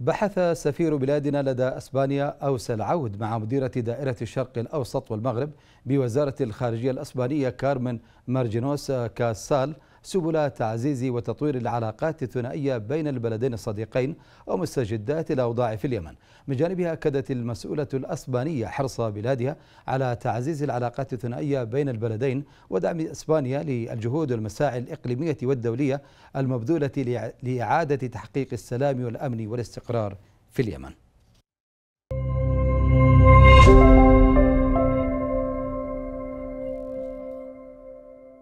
بحث سفير بلادنا لدى أسبانيا أوس العود مع مديرة دائرة الشرق الأوسط والمغرب بوزارة الخارجية الأسبانية كارمن مارجينوس كاسال سبل تعزيز وتطوير العلاقات الثنائية بين البلدين الصديقين ومستجدات الأوضاع في اليمن من جانبها أكدت المسؤولة الأسبانية حرص بلادها على تعزيز العلاقات الثنائية بين البلدين ودعم إسبانيا للجهود والمساعي الإقليمية والدولية المبذولة لإعادة تحقيق السلام والأمن والاستقرار في اليمن